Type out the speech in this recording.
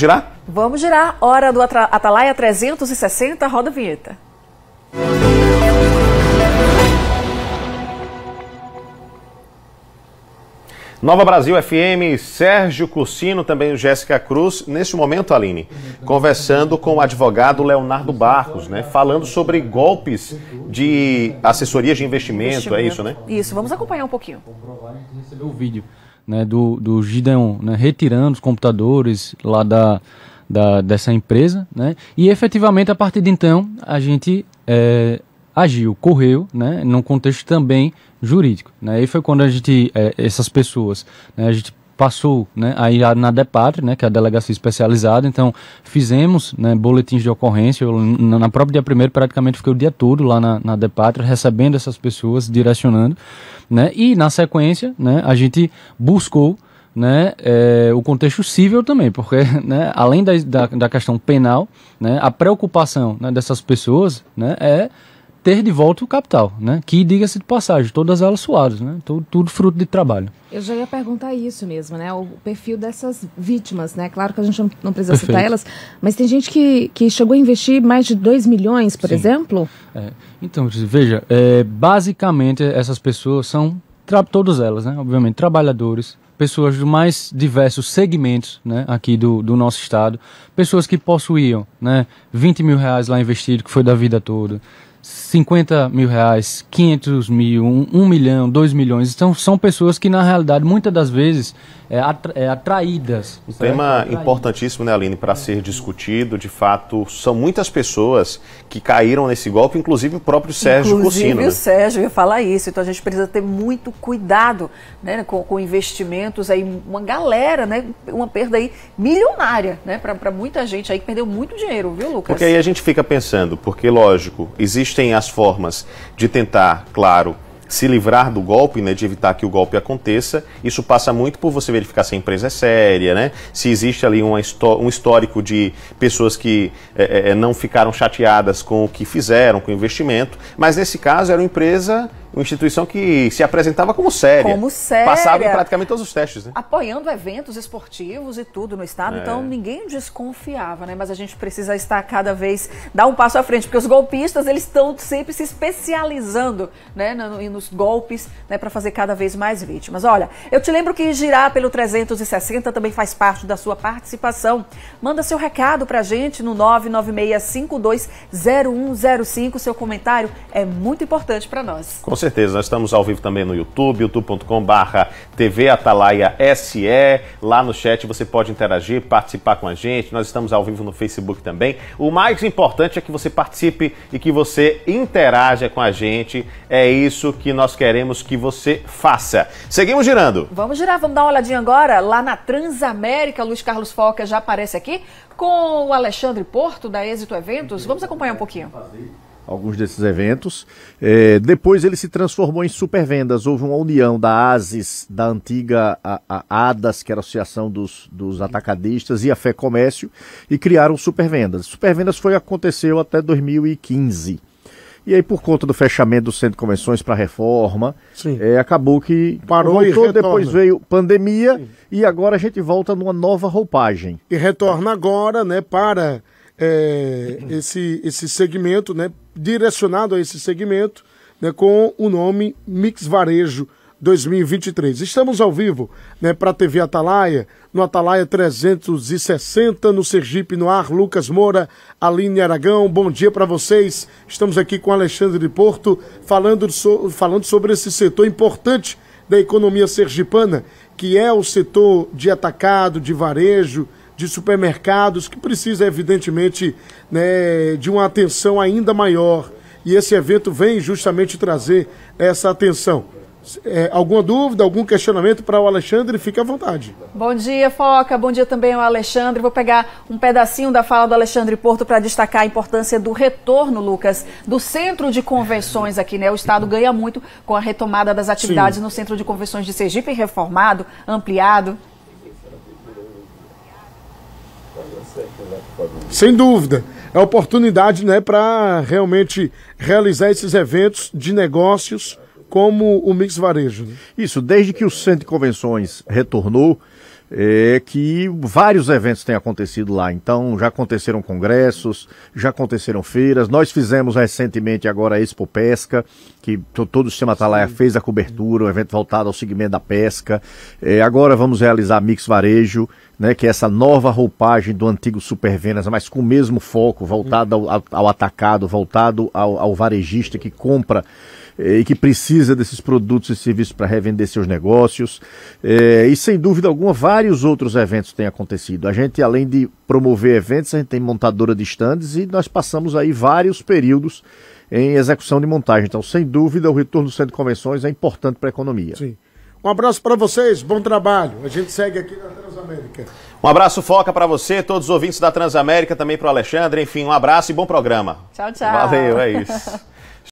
girar? Vamos girar. Hora do Atalaia 360, roda a vinheta. Nova Brasil FM, Sérgio Cursino, também Jéssica Cruz. Neste momento, Aline, conversando com o advogado Leonardo Barros, né? Falando sobre golpes de assessoria de investimento, investimento, é isso, né? Isso, vamos acompanhar um pouquinho. Comprovar, a gente recebeu o vídeo né, do, do Gideon, né, retirando os computadores lá da, da, dessa empresa, né, e efetivamente a partir de então a gente é, agiu, correu, né, num contexto também jurídico, né, e foi quando a gente, é, essas pessoas, né, a gente passou né, aí na DEPATRE, né, que é a delegacia especializada, então fizemos né, boletins de ocorrência, eu, na própria dia primeiro praticamente fiquei o dia todo lá na, na recebendo essas pessoas, direcionando, né, e na sequência né, a gente buscou né, é, o contexto civil também, porque né, além da, da, da, questão penal, né, a preocupação né, dessas pessoas né, é ter de volta o capital, né? Que diga-se de passagem, todas elas suadas, né? Tudo, tudo, fruto de trabalho. Eu já ia perguntar isso mesmo, né? O perfil dessas vítimas, né? Claro que a gente não, precisa Perfeito. citar elas, mas tem gente que, que chegou a investir mais de 2 milhões, por Sim. exemplo. É. Então, veja, é, basicamente essas pessoas são todas elas, né? Obviamente, trabalhadores, pessoas dos mais diversos segmentos né, aqui do, do nosso estado, pessoas que possuíam né, 20 mil reais lá investido, que foi da vida toda, 50 mil reais, 500 mil, 1 um, um milhão, 2 milhões. Então, são pessoas que, na realidade, muitas das vezes é, atra é atraídas. Um certo? tema atraídas. importantíssimo, né, Aline, para é. ser discutido. De fato, são muitas pessoas que caíram nesse golpe, inclusive o próprio Sérgio inclusive Cursino. Inclusive né? o né? Sérgio ia falar isso. Então, a gente precisa ter muito cuidado né, com, com investimentos. aí Uma galera, né, uma perda aí milionária né, para muita gente aí que perdeu muito dinheiro, viu, Lucas? Porque aí a gente fica pensando, porque, lógico, existe existem as formas de tentar, claro, se livrar do golpe, né, de evitar que o golpe aconteça. Isso passa muito por você verificar se a empresa é séria, né? se existe ali um histórico de pessoas que é, é, não ficaram chateadas com o que fizeram, com o investimento. Mas nesse caso era uma empresa uma instituição que se apresentava como séria. Como séria. Passava em praticamente todos os testes. Né? Apoiando eventos esportivos e tudo no estado. É. Então ninguém desconfiava, né? Mas a gente precisa estar cada vez, dar um passo à frente, porque os golpistas eles estão sempre se especializando né? nos golpes né? para fazer cada vez mais vítimas. Olha, eu te lembro que girar pelo 360 também faz parte da sua participação. Manda seu recado para a gente no 996520105. Seu comentário é muito importante para nós. Com certeza certeza. Nós estamos ao vivo também no YouTube, youtube.com/barra TV Atalaia SE. Lá no chat você pode interagir, participar com a gente. Nós estamos ao vivo no Facebook também. O mais importante é que você participe e que você interaja com a gente. É isso que nós queremos que você faça. Seguimos girando. Vamos girar, vamos dar uma olhadinha agora lá na Transamérica. Luiz Carlos Foca já aparece aqui com o Alexandre Porto da Êxito Eventos. Vamos acompanhar um pouquinho alguns desses eventos. É, depois ele se transformou em supervendas. Houve uma união da ASIS, da antiga a, a ADAS, que era a Associação dos, dos Atacadistas, e a Fé Comércio, e criaram supervendas. Supervendas foi aconteceu até 2015. E aí, por conta do fechamento do Centro de Convenções para reforma, é, acabou que parou e depois veio pandemia Sim. e agora a gente volta numa nova roupagem. E retorna agora, né, para é, esse, esse segmento, né, direcionado a esse segmento né, com o nome Mix Varejo 2023. Estamos ao vivo né, para a TV Atalaia, no Atalaia 360, no Sergipe no ar, Lucas Moura, Aline Aragão, bom dia para vocês. Estamos aqui com Alexandre de Porto falando, so falando sobre esse setor importante da economia sergipana, que é o setor de atacado, de varejo, de supermercados, que precisa, evidentemente, né, de uma atenção ainda maior. E esse evento vem justamente trazer essa atenção. É, alguma dúvida, algum questionamento para o Alexandre, fique à vontade. Bom dia, Foca. Bom dia também ao Alexandre. Vou pegar um pedacinho da fala do Alexandre Porto para destacar a importância do retorno, Lucas, do centro de convenções aqui, né? O Estado ganha muito com a retomada das atividades Sim. no centro de convenções de Sergipe reformado, ampliado. Sem dúvida. É oportunidade né, para realmente realizar esses eventos de negócios como o Mix Varejo. Né? Isso, desde que o Centro de Convenções retornou, é que vários eventos têm acontecido lá. Então, já aconteceram congressos, já aconteceram feiras. Nós fizemos recentemente agora a Expo Pesca, que todo o sistema Atalaia fez a cobertura, um evento voltado ao segmento da pesca. É, agora vamos realizar Mix Varejo, né, que é essa nova roupagem do antigo Super Vênus, mas com o mesmo foco, voltado hum. ao, ao atacado, voltado ao, ao varejista que compra é, e que precisa desses produtos e serviços para revender seus negócios. É, e sem dúvida alguma, vários outros eventos têm acontecido. A gente, além de promover eventos, a gente tem montadora de estandes e nós passamos aí vários períodos em execução de montagem. Então, sem dúvida, o retorno do centro de convenções é importante para a economia. Sim. Um abraço para vocês, bom trabalho. A gente segue aqui na Transamérica. Um abraço foca para você, todos os ouvintes da Transamérica, também para o Alexandre. Enfim, um abraço e bom programa. Tchau, tchau. Valeu, é isso.